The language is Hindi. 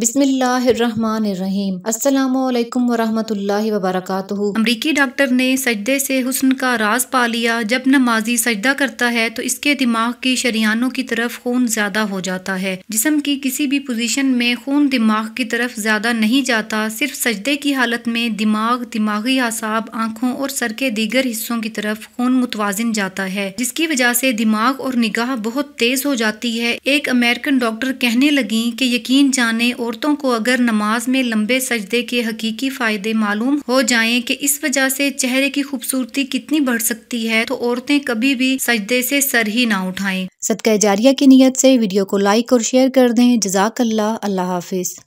बिसमीम अल्लाम वरहमतुल्लाहि वबरकातुहु अमरीकी डॉक्टर ने सजदे से हुस्न का राज पा लिया जब नमाजी सजदा करता है तो इसके दिमाग की शरियानों की तरफ खून ज्यादा हो जाता है जिसम की किसी भी पोजीशन में खून दिमाग की तरफ ज्यादा नहीं जाता सिर्फ सजदे की हालत में दिमाग दिमागी असाब आँखों और सर के दीगर हिस्सों की तरफ खून मुतवाजन जाता है जिसकी वजह से दिमाग और निगाह बहुत तेज हो जाती है एक अमेरिकन डॉक्टर कहने लगी की यकीन जाने और औरतों को अगर नमाज में लंबे सजदे के हकीकी फ़ायदे मालूम हो जाएं कि इस वजह से चेहरे की खूबसूरती कितनी बढ़ सकती है तो औरतें कभी भी सजदे से सर ही ना उठाएं सदका जारिया की नीयत से वीडियो को लाइक और शेयर कर दें जजाकल्ला अल्लाह हाफिज़